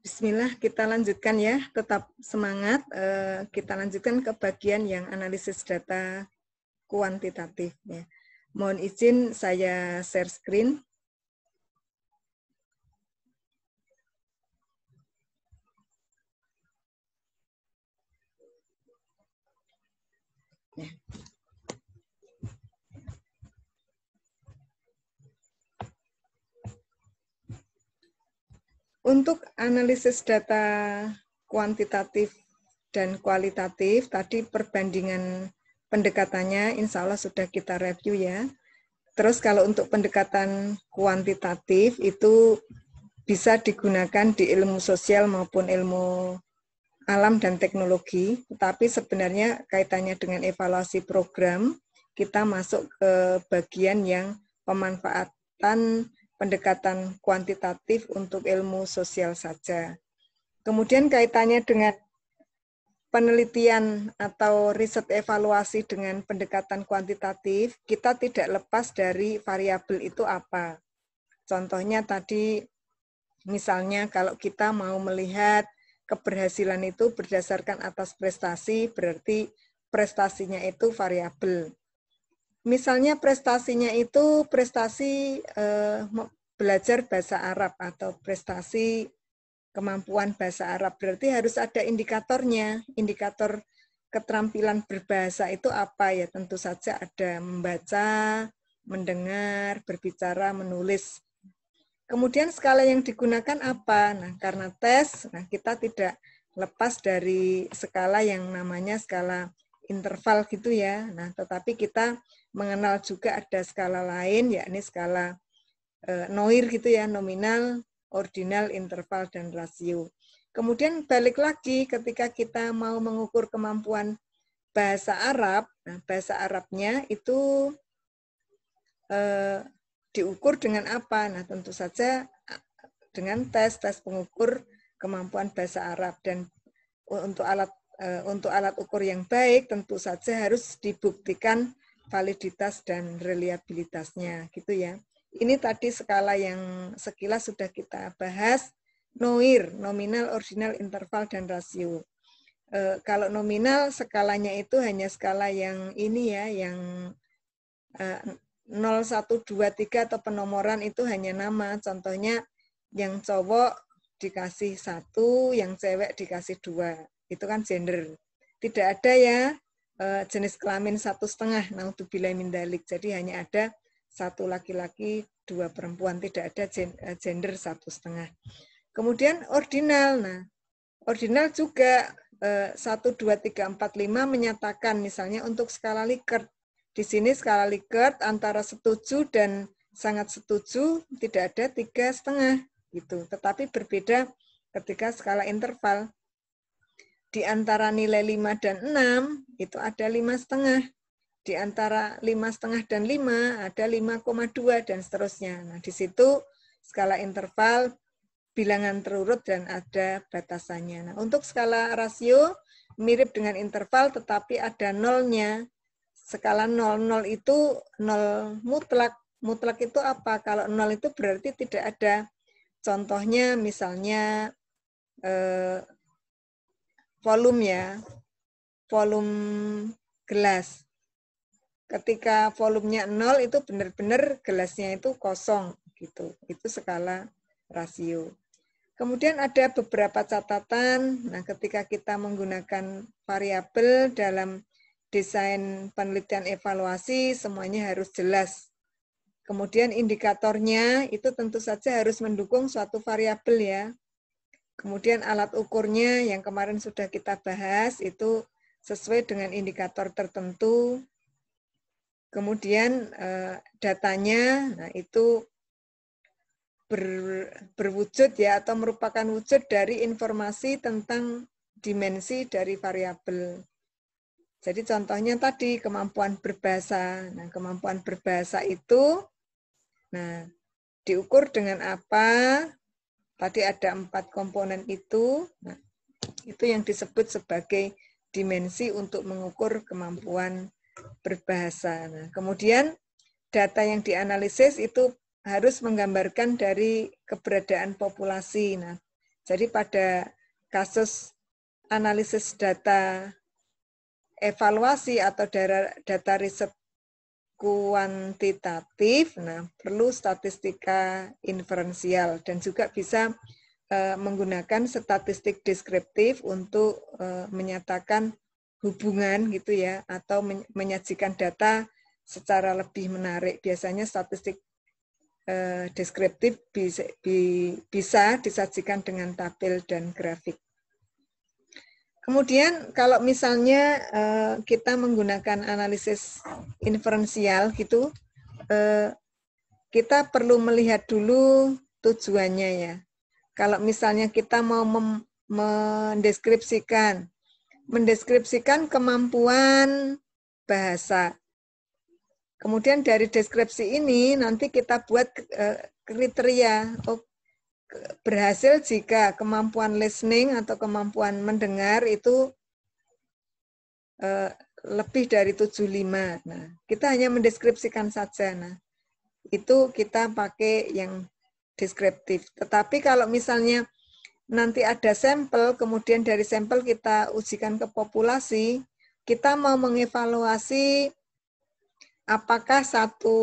Bismillah, kita lanjutkan ya. Tetap semangat. Eh, kita lanjutkan ke bagian yang analisis data kuantitatif. Ya. Mohon izin saya share screen. Ya. Untuk analisis data kuantitatif dan kualitatif, tadi perbandingan pendekatannya insya Allah sudah kita review ya. Terus kalau untuk pendekatan kuantitatif itu bisa digunakan di ilmu sosial maupun ilmu alam dan teknologi, tetapi sebenarnya kaitannya dengan evaluasi program, kita masuk ke bagian yang pemanfaatan pendekatan kuantitatif untuk ilmu sosial saja. Kemudian kaitannya dengan penelitian atau riset evaluasi dengan pendekatan kuantitatif, kita tidak lepas dari variabel itu apa. Contohnya tadi misalnya kalau kita mau melihat keberhasilan itu berdasarkan atas prestasi, berarti prestasinya itu variabel. Misalnya prestasinya itu prestasi eh, belajar bahasa Arab atau prestasi kemampuan bahasa Arab. Berarti harus ada indikatornya. Indikator keterampilan berbahasa itu apa ya? Tentu saja ada membaca, mendengar, berbicara, menulis. Kemudian skala yang digunakan apa? Nah, karena tes, nah kita tidak lepas dari skala yang namanya skala interval gitu ya. Nah, tetapi kita mengenal juga ada skala lain, yakni skala e, Noir gitu ya, nominal, ordinal, interval, dan rasio. Kemudian balik lagi ketika kita mau mengukur kemampuan bahasa Arab, nah, bahasa Arabnya itu e, diukur dengan apa? Nah, tentu saja dengan tes tes pengukur kemampuan bahasa Arab dan untuk alat Eh, untuk alat ukur yang baik tentu saja harus dibuktikan validitas dan reliabilitasnya gitu ya. Ini tadi skala yang sekilas sudah kita bahas NOIR, nominal, ordinal, interval, dan rasio. E, kalau nominal skalanya itu hanya skala yang ini ya, yang e, 0, 1, 2, 3 atau penomoran itu hanya nama. Contohnya yang cowok dikasih satu, yang cewek dikasih dua itu kan gender. Tidak ada ya eh, jenis kelamin satu setengah, naudzubillah min Jadi hanya ada satu laki-laki, dua perempuan, tidak ada eh, gender satu setengah. Kemudian ordinal, nah ordinal juga eh, satu dua tiga empat lima menyatakan misalnya untuk skala Likert. Di sini skala Likert antara setuju dan sangat setuju tidak ada tiga setengah gitu. Tetapi berbeda ketika skala interval di antara nilai 5 dan 6 itu ada lima setengah. Di antara lima setengah dan 5 ada 5,2 dan seterusnya. Nah, di situ skala interval bilangan terurut dan ada batasannya. Nah, untuk skala rasio mirip dengan interval tetapi ada nolnya. Skala nol nol itu nol mutlak. Mutlak itu apa? Kalau nol itu berarti tidak ada Contohnya misalnya eh, volume ya, volume gelas. Ketika volumenya nol itu benar-benar gelasnya itu kosong gitu. Itu skala rasio. Kemudian ada beberapa catatan. Nah, ketika kita menggunakan variabel dalam desain penelitian evaluasi semuanya harus jelas. Kemudian indikatornya itu tentu saja harus mendukung suatu variabel ya. Kemudian alat ukurnya yang kemarin sudah kita bahas itu sesuai dengan indikator tertentu. Kemudian eh, datanya, nah itu ber, berwujud ya atau merupakan wujud dari informasi tentang dimensi dari variabel. Jadi contohnya tadi kemampuan berbahasa. Nah, kemampuan berbahasa itu nah diukur dengan apa? Tadi ada empat komponen itu, nah, itu yang disebut sebagai dimensi untuk mengukur kemampuan berbahasa. Nah, kemudian data yang dianalisis itu harus menggambarkan dari keberadaan populasi. Nah, jadi pada kasus analisis data evaluasi atau data riset kuantitatif, nah perlu statistika inferensial dan juga bisa uh, menggunakan statistik deskriptif untuk uh, menyatakan hubungan gitu ya atau menyajikan data secara lebih menarik. Biasanya statistik uh, deskriptif bisa, bi, bisa disajikan dengan tabel dan grafik. Kemudian kalau misalnya eh, kita menggunakan analisis inferensial gitu, eh, kita perlu melihat dulu tujuannya ya. Kalau misalnya kita mau mendeskripsikan, mendeskripsikan kemampuan bahasa. Kemudian dari deskripsi ini nanti kita buat eh, kriteria. Oh, berhasil jika kemampuan listening atau kemampuan mendengar itu uh, lebih dari 75. Nah, kita hanya mendeskripsikan saja. Nah, itu kita pakai yang deskriptif. Tetapi kalau misalnya nanti ada sampel, kemudian dari sampel kita ujikan ke populasi, kita mau mengevaluasi apakah satu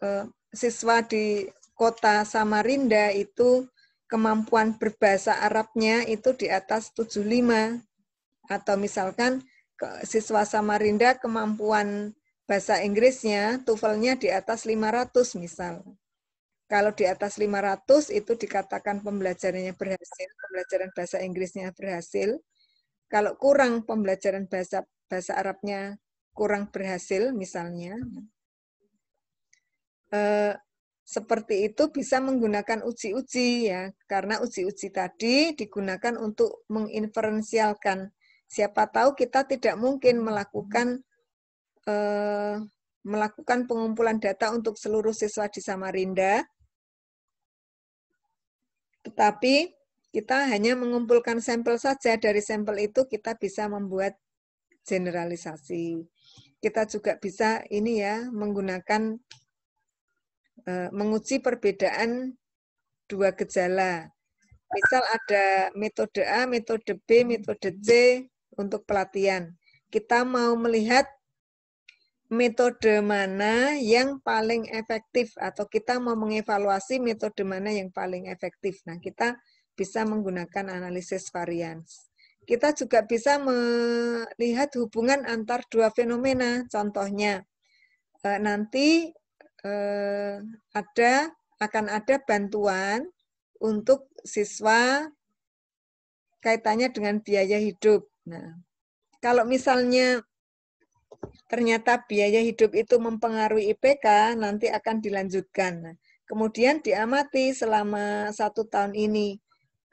uh, siswa di kota Samarinda itu kemampuan berbahasa Arabnya itu di atas 75. Atau misalkan siswa Samarinda kemampuan bahasa Inggrisnya, tuvelnya di atas 500 misal. Kalau di atas 500 itu dikatakan pembelajarannya berhasil, pembelajaran bahasa Inggrisnya berhasil. Kalau kurang pembelajaran bahasa bahasa Arabnya kurang berhasil misalnya. Eh, seperti itu bisa menggunakan uji-uji ya, karena uji-uji tadi digunakan untuk menginferensialkan. Siapa tahu kita tidak mungkin melakukan eh, melakukan pengumpulan data untuk seluruh siswa di Samarinda, tetapi kita hanya mengumpulkan sampel saja. Dari sampel itu kita bisa membuat generalisasi. Kita juga bisa ini ya menggunakan Eh, menguji perbedaan dua gejala. Misal ada metode A, metode B, metode C untuk pelatihan. Kita mau melihat metode mana yang paling efektif atau kita mau mengevaluasi metode mana yang paling efektif. Nah, kita bisa menggunakan analisis varians. Kita juga bisa melihat hubungan antar dua fenomena. Contohnya, eh, nanti eh, ada akan ada bantuan untuk siswa kaitannya dengan biaya hidup. Nah, kalau misalnya ternyata biaya hidup itu mempengaruhi IPK, nanti akan dilanjutkan. Nah, kemudian diamati selama satu tahun ini,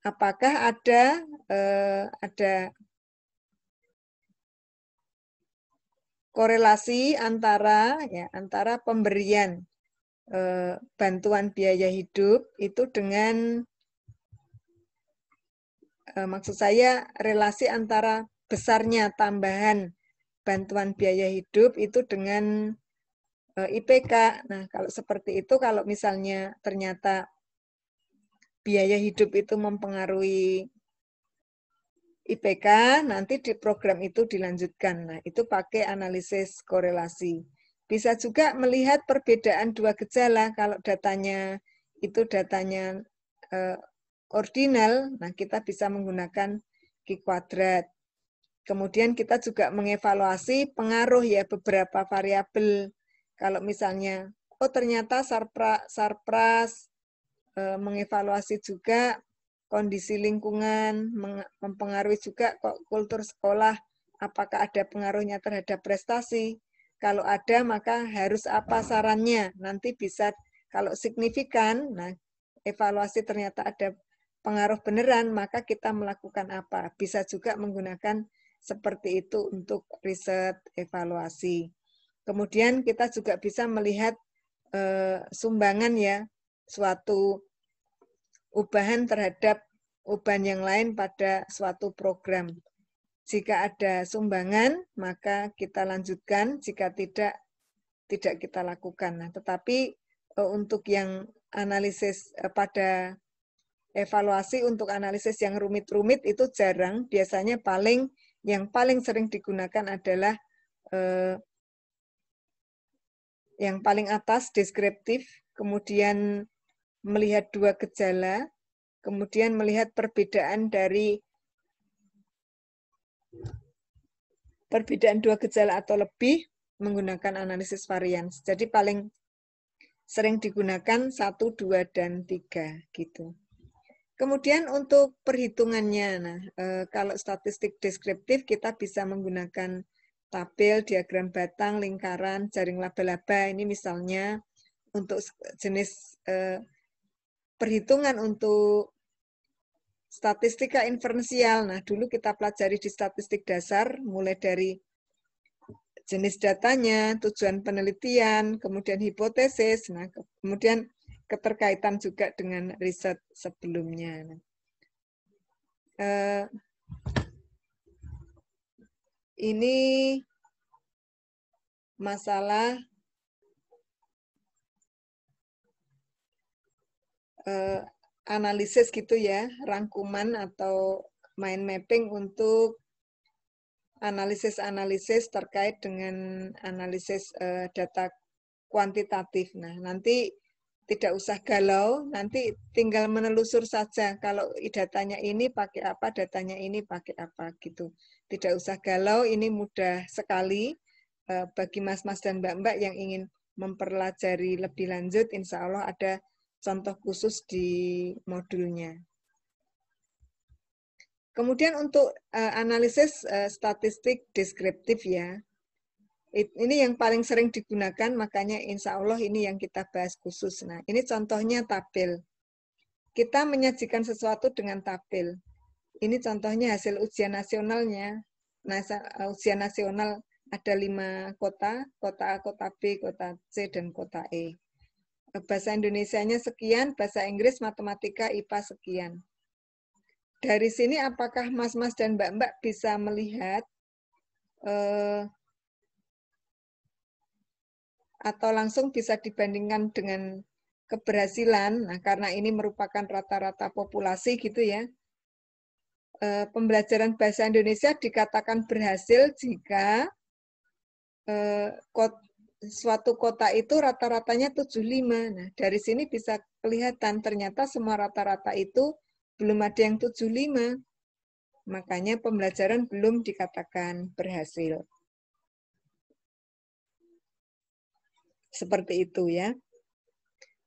apakah ada eh, ada korelasi antara ya antara pemberian eh, bantuan biaya hidup itu dengan eh, maksud saya relasi antara besarnya tambahan bantuan biaya hidup itu dengan eh, IPK. Nah, kalau seperti itu kalau misalnya ternyata biaya hidup itu mempengaruhi IPK nanti di program itu dilanjutkan. Nah, itu pakai analisis korelasi. Bisa juga melihat perbedaan dua gejala kalau datanya itu datanya eh, ordinal, nah kita bisa menggunakan Q kuadrat. Kemudian kita juga mengevaluasi pengaruh ya beberapa variabel. Kalau misalnya oh ternyata sarpra, sarpras eh, mengevaluasi juga kondisi lingkungan mempengaruhi juga kok kultur sekolah apakah ada pengaruhnya terhadap prestasi kalau ada maka harus apa sarannya nanti bisa kalau signifikan nah evaluasi ternyata ada pengaruh beneran maka kita melakukan apa bisa juga menggunakan seperti itu untuk riset evaluasi kemudian kita juga bisa melihat e, sumbangan ya suatu ubahan terhadap ubahan yang lain pada suatu program. Jika ada sumbangan, maka kita lanjutkan. Jika tidak, tidak kita lakukan. Nah, tetapi e, untuk yang analisis e, pada evaluasi untuk analisis yang rumit-rumit itu jarang. Biasanya paling yang paling sering digunakan adalah eh, yang paling atas deskriptif, kemudian melihat dua gejala, kemudian melihat perbedaan dari perbedaan dua gejala atau lebih menggunakan analisis varian. Jadi paling sering digunakan satu, dua dan tiga gitu. Kemudian untuk perhitungannya, nah eh, kalau statistik deskriptif kita bisa menggunakan tabel, diagram batang, lingkaran, jaring laba-laba. Ini misalnya untuk jenis eh, perhitungan untuk statistika inferensial. Nah, dulu kita pelajari di statistik dasar, mulai dari jenis datanya, tujuan penelitian, kemudian hipotesis, nah kemudian keterkaitan juga dengan riset sebelumnya. Nah, eh, ini masalah uh, analisis gitu ya, rangkuman atau mind mapping untuk analisis-analisis terkait dengan analisis uh, data kuantitatif. Nah, nanti tidak usah galau, nanti tinggal menelusur saja kalau datanya ini pakai apa, datanya ini pakai apa gitu. Tidak usah galau, ini mudah sekali eh, bagi mas-mas dan mbak-mbak yang ingin mempelajari lebih lanjut, insya Allah ada contoh khusus di modulnya. Kemudian untuk eh, analisis eh, statistik deskriptif ya, ini yang paling sering digunakan, makanya insya Allah ini yang kita bahas khusus. Nah, ini contohnya tabel. Kita menyajikan sesuatu dengan tabel. Ini contohnya hasil ujian nasionalnya. Nah, eh, ujian nasional ada lima kota, kota A, kota B, kota C, dan kota E bahasa Indonesianya sekian, bahasa Inggris, matematika, IPA sekian. Dari sini apakah mas-mas dan mbak-mbak bisa melihat eh, atau langsung bisa dibandingkan dengan keberhasilan, nah karena ini merupakan rata-rata populasi gitu ya, eh, pembelajaran bahasa Indonesia dikatakan berhasil jika eh, suatu kota itu rata-ratanya 75. Nah, dari sini bisa kelihatan ternyata semua rata-rata itu belum ada yang 75. Makanya pembelajaran belum dikatakan berhasil. Seperti itu ya.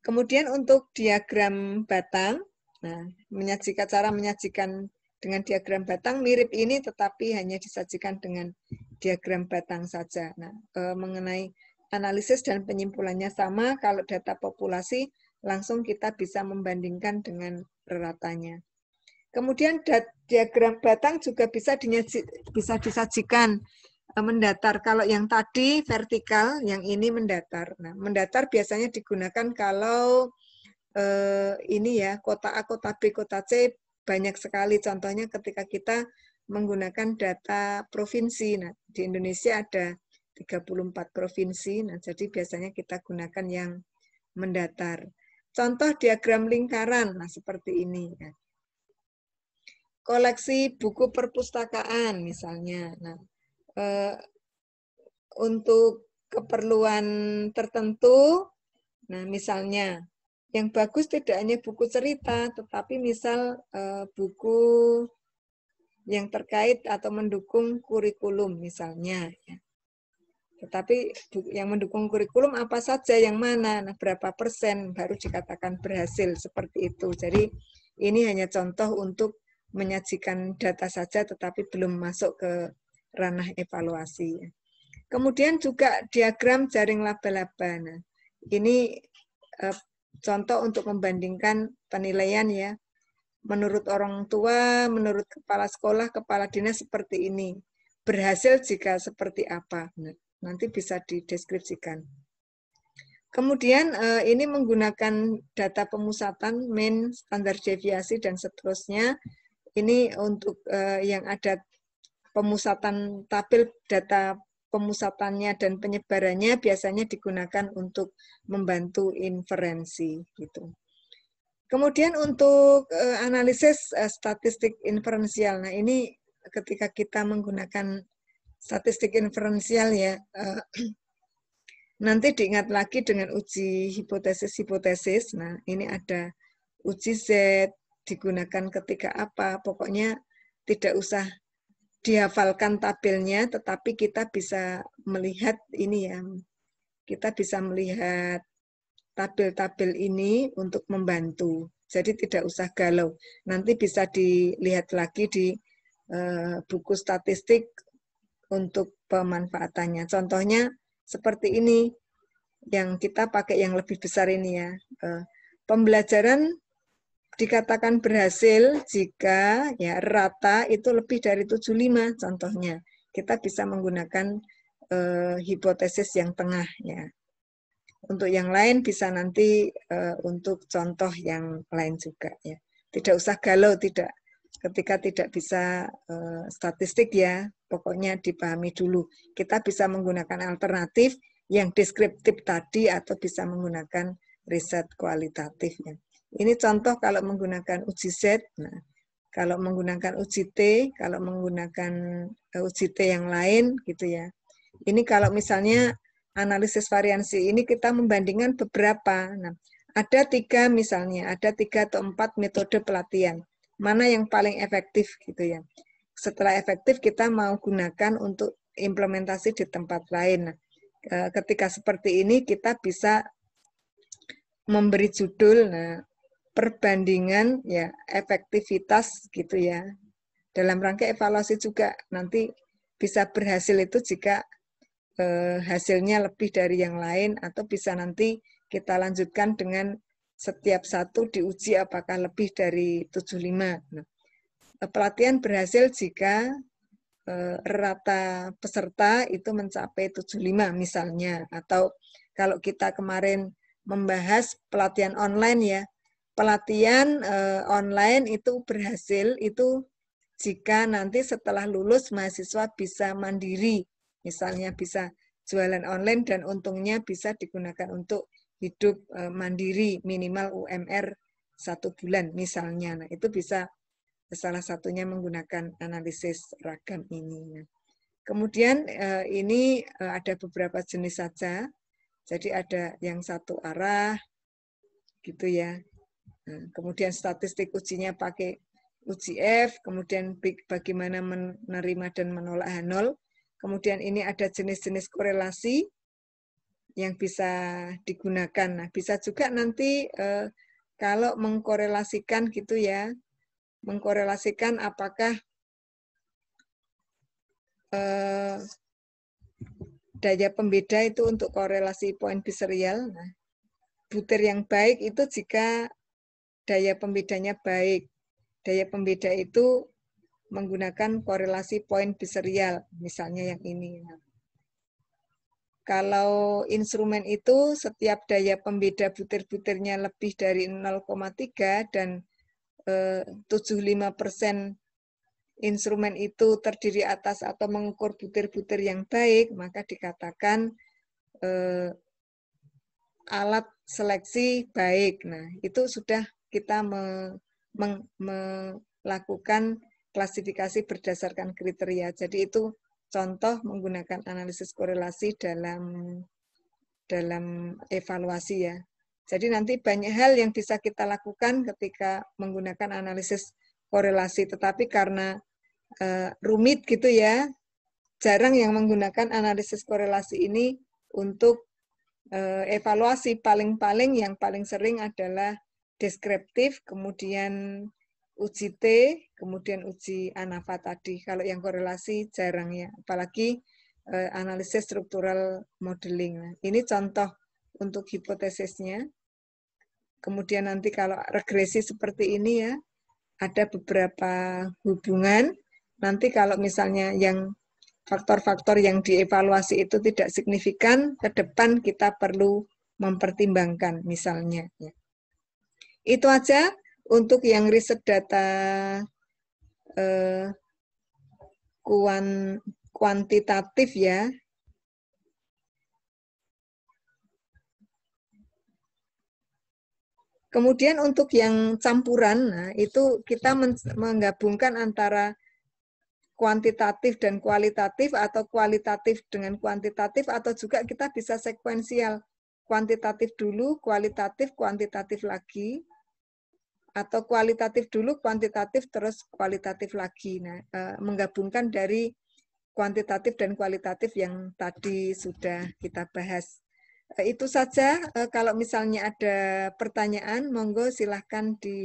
Kemudian untuk diagram batang, nah, menyajikan cara menyajikan dengan diagram batang mirip ini tetapi hanya disajikan dengan diagram batang saja. Nah, eh, mengenai analisis dan penyimpulannya sama. Kalau data populasi, langsung kita bisa membandingkan dengan rata-ratanya. Kemudian diagram batang juga bisa bisa disajikan e, mendatar. Kalau yang tadi vertikal, yang ini mendatar. Nah, mendatar biasanya digunakan kalau eh, ini ya kota A, kota B, kota C banyak sekali. Contohnya ketika kita menggunakan data provinsi. Nah, di Indonesia ada 34 provinsi. Nah, jadi biasanya kita gunakan yang mendatar. Contoh diagram lingkaran, nah seperti ini. Ya. Koleksi buku perpustakaan misalnya. Nah, eh, untuk keperluan tertentu, nah misalnya yang bagus tidak hanya buku cerita, tetapi misal eh, buku yang terkait atau mendukung kurikulum misalnya. Ya. Tetapi yang mendukung kurikulum apa saja, yang mana, nah berapa persen baru dikatakan berhasil seperti itu. Jadi ini hanya contoh untuk menyajikan data saja, tetapi belum masuk ke ranah evaluasi. Kemudian juga diagram jaring laba-laba. Nah, ini eh, contoh untuk membandingkan penilaian ya. Menurut orang tua, menurut kepala sekolah, kepala dinas seperti ini berhasil jika seperti apa. nah, Nanti bisa dideskripsikan. Kemudian eh, ini menggunakan data pemusatan, mean, standar deviasi, dan seterusnya. Ini untuk eh, yang ada pemusatan tabel data pemusatannya dan penyebarannya biasanya digunakan untuk membantu inferensi gitu. Kemudian untuk eh, analisis statistik inferensial. Nah, ini ketika kita menggunakan statistik inferensial ya. Eh, nanti diingat lagi dengan uji hipotesis-hipotesis. Nah, ini ada uji Z, digunakan ketika apa. Pokoknya tidak usah dihafalkan tabelnya, tetapi kita bisa melihat ini ya. Kita bisa melihat tabel-tabel ini untuk membantu. Jadi tidak usah galau. Nanti bisa dilihat lagi di eh, buku statistik untuk pemanfaatannya. Contohnya seperti ini yang kita pakai yang lebih besar ini ya. Eh, pembelajaran dikatakan berhasil jika ya rata itu lebih dari 75 contohnya. Kita bisa menggunakan uh, hipotesis yang tengah ya. Untuk yang lain bisa nanti uh, untuk contoh yang lain juga ya. Tidak usah galau tidak ketika tidak bisa uh, statistik ya pokoknya dipahami dulu. Kita bisa menggunakan alternatif yang deskriptif tadi atau bisa menggunakan riset kualitatif. Ini contoh kalau menggunakan uji Z, nah, kalau menggunakan uji T, kalau menggunakan eh, uji T yang lain gitu ya. Ini kalau misalnya analisis variansi ini kita membandingkan beberapa. Nah, ada tiga misalnya, ada tiga atau empat metode pelatihan. Mana yang paling efektif gitu ya setelah efektif kita mau gunakan untuk implementasi di tempat lain. Nah, ketika seperti ini kita bisa memberi judul nah perbandingan ya efektivitas gitu ya. Dalam rangka evaluasi juga nanti bisa berhasil itu jika eh, hasilnya lebih dari yang lain atau bisa nanti kita lanjutkan dengan setiap satu diuji apakah lebih dari 75. Nah, Eh, pelatihan berhasil jika eh, rata peserta itu mencapai 75 misalnya atau kalau kita kemarin membahas pelatihan online ya pelatihan eh, online itu berhasil itu jika nanti setelah lulus mahasiswa bisa mandiri misalnya bisa jualan online dan untungnya bisa digunakan untuk hidup mandiri minimal UMR satu bulan misalnya nah itu bisa salah satunya menggunakan analisis ragam ini. Kemudian eh, ini eh, ada beberapa jenis saja. Jadi ada yang satu arah, gitu ya. Nah, kemudian statistik ujinya pakai UCF. kemudian bagaimana menerima dan menolak H0. Kemudian ini ada jenis-jenis korelasi yang bisa digunakan. Nah, bisa juga nanti eh, kalau mengkorelasikan gitu ya, mengkorelasikan apakah eh, daya pembeda itu untuk korelasi poin biserial. Nah, butir yang baik itu jika daya pembedanya baik. Daya pembeda itu menggunakan korelasi poin biserial, misalnya yang ini. kalau instrumen itu setiap daya pembeda butir-butirnya lebih dari 0,3 dan 75 persen instrumen itu terdiri atas atau mengukur butir-butir yang baik, maka dikatakan eh, alat seleksi baik. Nah, itu sudah kita me, me, melakukan klasifikasi berdasarkan kriteria. Jadi itu contoh menggunakan analisis korelasi dalam dalam evaluasi ya. Jadi nanti banyak hal yang bisa kita lakukan ketika menggunakan analisis korelasi, tetapi karena e, rumit gitu ya, jarang yang menggunakan analisis korelasi ini untuk e, evaluasi. Paling-paling yang paling sering adalah deskriptif, kemudian uji T, kemudian uji ANAFA tadi. Kalau yang korelasi jarang ya, apalagi e, analisis struktural modeling. Nah, ini contoh untuk hipotesisnya. Kemudian nanti kalau regresi seperti ini ya, ada beberapa hubungan. Nanti kalau misalnya yang faktor-faktor yang dievaluasi itu tidak signifikan, ke depan kita perlu mempertimbangkan misalnya. Ya. Itu aja untuk yang riset data eh, kuantitatif ya, Kemudian untuk yang campuran, nah itu kita iya, menggabungkan antara kuantitatif dan kualitatif atau kualitatif dengan kuantitatif atau juga kita bisa sekuensial kuantitatif dulu, kualitatif, kuantitatif lagi atau kualitatif dulu, kuantitatif terus kualitatif lagi. Nah, eh, menggabungkan dari kuantitatif dan kualitatif yang tadi sudah kita bahas. Eh, itu saja. Eh, kalau misalnya ada pertanyaan, monggo silahkan di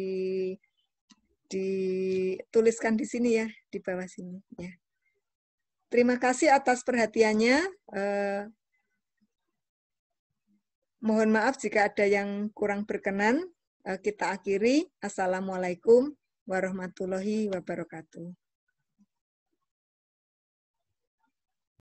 dituliskan di sini ya, di bawah sini ya. Terima kasih atas perhatiannya. Eh, mohon maaf jika ada yang kurang berkenan. kita akhiri. Assalamualaikum warahmatullahi wabarakatuh.